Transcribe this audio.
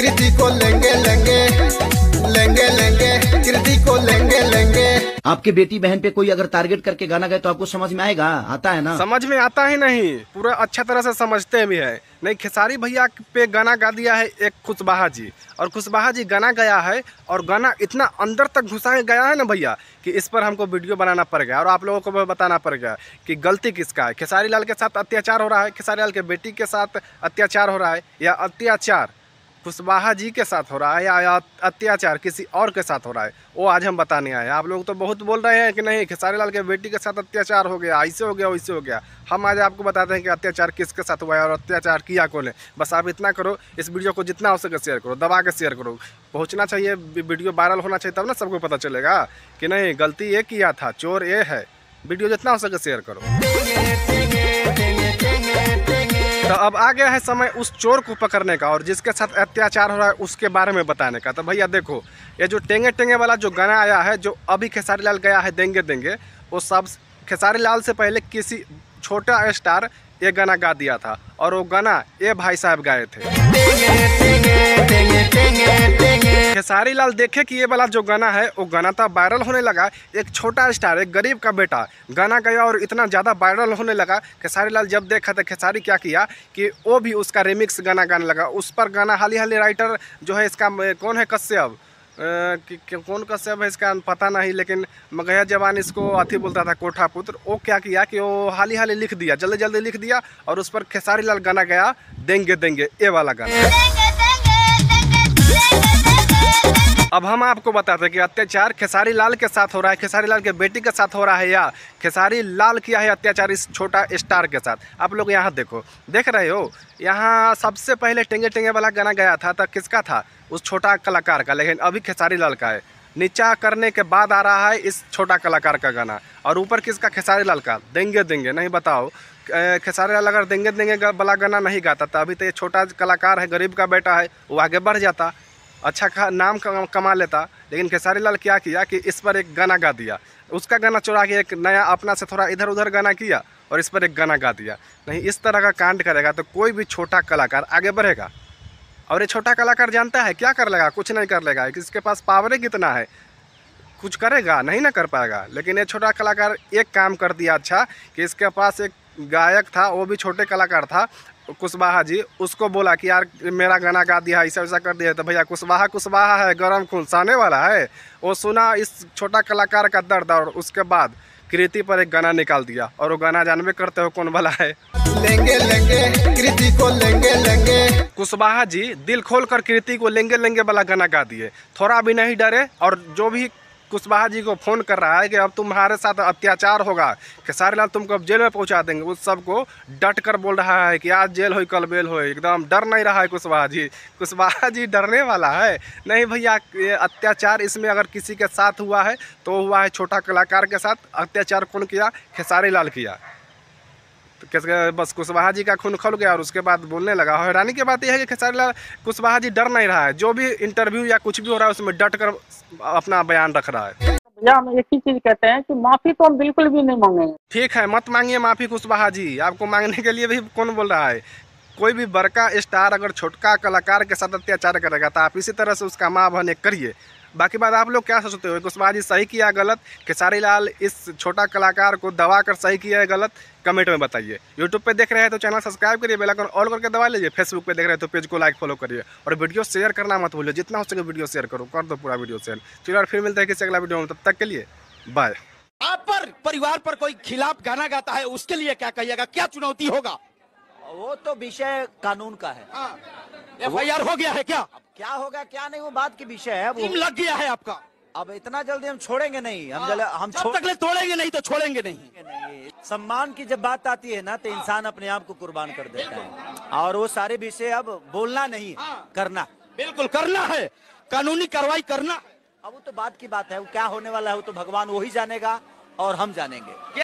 कृति को लेंगे लेंगे लेंगे लेंगे कृति को लेंगे लेंगे आपके बेटी बहन पे कोई अगर टारगेट करके गाना गए तो आपको समझ में आएगा आता है ना समझ में आता ही नहीं पूरा अच्छा तरह से समझते भी है नहीं खेसारी भैया पे गाना गा दिया है एक खुशबाहा जी और खुशबाहा जी गाना गया है और गाना इतना अंदर तक घुसा गया है ना भैया कि इस पर हमको वीडियो बनाना पड़ गया और आप लोगों को बताना पड़ गया कि गलती किसका है खेसारी लाल के साथ अत्याचार हो रहा है खेसारी लाल के बेटी के साथ अत्याचार हो रहा है या अत्याचार कुशवाहा जी के साथ हो रहा है या अत्याचार किसी और के साथ हो रहा है वो आज हम बताने आए हैं आप लोग तो बहुत बोल रहे हैं कि नहीं खेसारी लाल के बेटी के साथ अत्याचार हो गया ऐसे हो गया वैसे हो गया हम आज आपको बताते हैं कि अत्याचार किसके साथ हुआ है और अत्याचार किया कौन है बस आप इतना करो इस वीडियो को जितना हो सके शेयर करो दबा के शेयर करो पहुँचना चाहिए वीडियो वायरल होना चाहिए तब ना सबको पता चलेगा कि नहीं गलती ये किया था चोर ये है वीडियो जितना हो सके शेयर करो तो अब आ गया है समय उस चोर को पकड़ने का और जिसके साथ अत्याचार हो रहा है उसके बारे में बताने का तो भैया देखो ये जो टेंगे टेंगे वाला जो गाना आया है जो अभी खेसारी लाल गया है देंगे देंगे वो सब खेसारी लाल से पहले किसी छोटा स्टार ये गाना गा दिया था और वो गाना ये भाई साहब गाए थे खेसारी लाल देखे कि ये वाला जो गाना है वो गाना था वायरल होने लगा एक छोटा स्टार एक गरीब का बेटा गाना गया और इतना ज़्यादा वायरल होने लगा खेसारी लाल जब देखा तो खेसारी क्या किया कि वो भी उसका रिमिक्स गाना गाने लगा उस पर गाना हाली हाली राइटर जो है इसका कौन है कश्यप कि, कौन कश्यप है इसका पता नहीं लेकिन मगैया जवान इसको अथी बोलता था कोठा पुत्र वो क्या किया कि वो हाली हाली लिख दिया जल्दी जल्दी लिख दिया और उस पर खेसारी लाल गाना गया देंगे देंगे ये वाला गाना अब हम आपको बताते हैं कि अत्याचार खेसारी लाल के साथ हो रहा है खेसारी लाल के बेटी के साथ हो रहा है या खेसारी लाल किया है अत्याचार इस छोटा स्टार के साथ आप लोग यहाँ देखो देख रहे हो यहाँ सबसे पहले टेंगे टेंगे वाला गाना गया था तो किसका था उस छोटा कलाकार का लेकिन अभी खेसारी लाल का है नीचा करने के बाद आ रहा है इस छोटा कलाकार का गाना और ऊपर किसका खेसारी लाल का देंगे देंगे नहीं बताओ खेसारी लाल अगर देंगे देंगे वाला गाना नहीं गाता था तो अभी तो ये छोटा कलाकार है गरीब का बेटा है वो आगे बढ़ जाता अच्छा खा नाम कमा लेता लेकिन खेसारी लाल क्या किया कि इस पर एक गाना गा दिया उसका गाना चुरा के एक नया अपना से थोड़ा इधर उधर गाना किया और इस पर एक गाना गा दिया नहीं इस तरह का कांड करेगा तो कोई भी छोटा कलाकार आगे बढ़ेगा और ये छोटा कलाकार जानता है क्या कर लेगा कुछ नहीं कर लेगा इसके पास पावर कितना है कुछ करेगा नहीं ना कर पाएगा लेकिन ये छोटा कलाकार एक काम कर दिया अच्छा कि इसके पास एक गायक था वो भी छोटे कलाकार था कुशवाहा जी उसको बोला कि यार मेरा गाना गा दिया ऐसा वैसा कर दिया तो भैया कुशवाहा कुशवाहा है गरम खून साने वाला है वो सुना इस छोटा कलाकार का दर्द और उसके बाद कृति पर एक गाना निकाल दिया और वो गाना जानवे करते हो कौन वाला है लेंगे लेंगे कृति को लेंगे लेंगे कुशवाहा जी दिल खोल कर कृति को लेंगे लेंगे वाला गाना गा दिए थोड़ा भी नहीं डरे और जो भी कुशवाहा जी को फ़ोन कर रहा है कि अब तुम्हारे साथ अत्याचार होगा लाल तुमको अब जेल में पहुंचा देंगे उस सबको डट कर बोल रहा है कि आज जेल हो कल बेल हो एकदम डर नहीं रहा है कुशवाहा जी कुशवाहा जी डरने वाला है नहीं भैया अत्याचार इसमें अगर किसी के साथ हुआ है तो हुआ है छोटा कलाकार के साथ अत्याचार कौन किया खेसारी लाल किया तो कैसे बस कुशवाहा जी का खून खुल गया और उसके बाद बोलने लगा हैरानी की बात यह है कि लाल कुशवाहा जी डर नहीं रहा है जो भी इंटरव्यू या कुछ भी हो रहा है उसमें डट कर अपना बयान रख रहा है भैया हम एक ही चीज कहते हैं कि माफी तो हम बिल्कुल भी नहीं मांगे ठीक है मत मांगिए माफी कुशवाहा जी आपको मांगने के लिए भी कौन बोल रहा है कोई भी बड़का स्टार अगर छोटका कलाकार के साथ अत्याचार करेगा तो आप इसी तरह से उसका माँ बहने करिए बाकी बात आप लोग क्या सोचते हो कुशवाहा सही किया गलत खेसारी लाल इस छोटा कलाकार को दबा कर सही किया है गलत कमेंट में बताइए यूट्यूब पे देख रहे हैं तो चैनल सब्सक्राइब करिए आइकन ऑल करके दबा लीजिए फेसबुक पे देख रहे हैं तो पेज को लाइक फॉलो करिए और वीडियो शेयर करना मत भूलिए जितना हो सके वीडियो शेयर करो कर दो पूरा वीडियो शेयर चलो और फिर मिलते हैं किसी अगला वीडियो में तब तक के लिए बाय आप पर परिवार पर कोई खिलाफ गाना गाता है उसके लिए क्या कहिएगा क्या चुनौती होगा वो तो विषय कानून का है हाँ। एफ आई आर हो गया है क्या क्या होगा क्या नहीं वो बात की विषय है वो लग गया है आपका अब इतना जल्दी हम छोड़ेंगे नहीं हम हाँ, जल, हम जब तक तोड़ेंगे नहीं तो छोड़ेंगे नहीं।, नहीं सम्मान की जब बात आती है ना तो इंसान अपने आप को कुर्बान कर देता है और वो सारे विषय अब बोलना नहीं हाँ। करना बिल्कुल करना है कानूनी कार्रवाई करना अब वो तो बात की बात है वो क्या होने वाला है वो तो भगवान वही जानेगा और हम जानेंगे